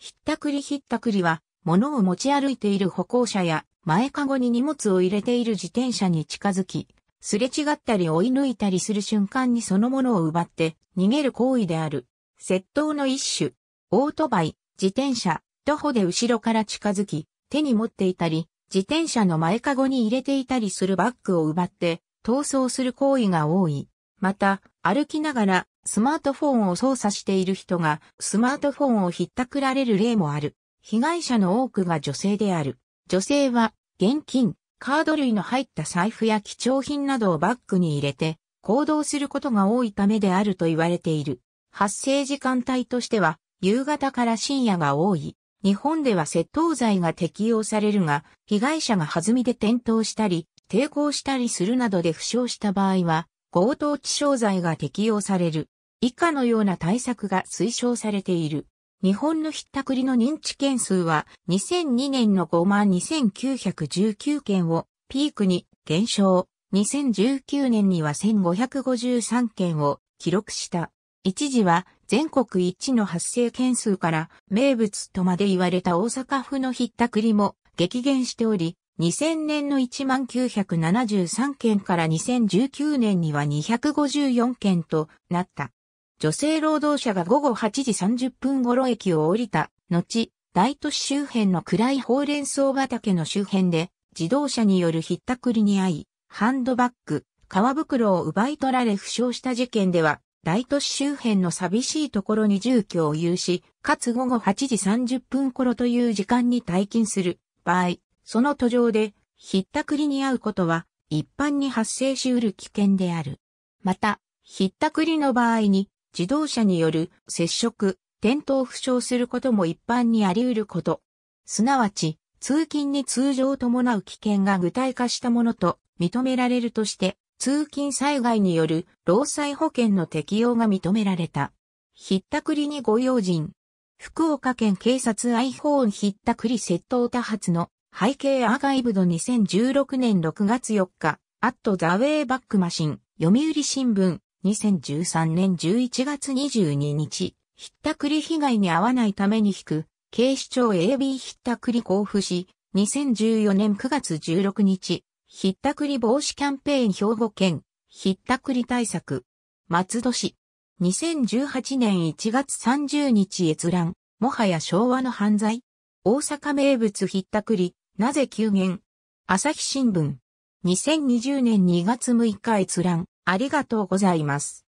ひったくりひったくりは、物を持ち歩いている歩行者や、前かごに荷物を入れている自転車に近づき、すれ違ったり追い抜いたりする瞬間にそのものを奪って逃げる行為である。窃盗の一種。オートバイ、自転車、徒歩で後ろから近づき、手に持っていたり、自転車の前かごに入れていたりするバッグを奪って、逃走する行為が多い。また、歩きながらスマートフォンを操作している人がスマートフォンをひったくられる例もある。被害者の多くが女性である。女性は現金、カード類の入った財布や貴重品などをバッグに入れて行動することが多いためであると言われている。発生時間帯としては夕方から深夜が多い。日本では窃盗罪が適用されるが、被害者が弾みで転倒したり、抵抗したりするなどで負傷した場合は、強盗致傷罪が適用される。以下のような対策が推奨されている。日本のひったくりの認知件数は2002年の52,919件をピークに減少。2019年には1553件を記録した。一時は全国一の発生件数から名物とまで言われた大阪府のひったくりも激減しており、2000年の1973件から2019年には254件となった。女性労働者が午後8時30分頃駅を降りた後、大都市周辺の暗いほうれん草畑の周辺で自動車によるひったくりに遭い、ハンドバッグ、革袋を奪い取られ負傷した事件では、大都市周辺の寂しいところに住居を有し、かつ午後8時30分頃という時間に退勤する場合、その途上で、ひったくりに遭うことは、一般に発生しうる危険である。また、ひったくりの場合に、自動車による接触、転倒負傷することも一般にあり得ること。すなわち、通勤に通常伴う危険が具体化したものと認められるとして、通勤災害による労災保険の適用が認められた。ひったくりにご用心。福岡県警察 iPhone ひったくり窃盗多発の背景アーカイブド2016年6月4日、アットザウェイバックマシン、読売新聞、2013年11月22日、ひったくり被害に遭わないために引く、警視庁 AB ひったくり交付し、2014年9月16日、ひったくり防止キャンペーン兵庫県、ひったくり対策、松戸市。2018年1月30日閲覧、もはや昭和の犯罪大阪名物ひったくり、なぜ急減朝日新聞。2020年2月6日閲覧。ありがとうございます。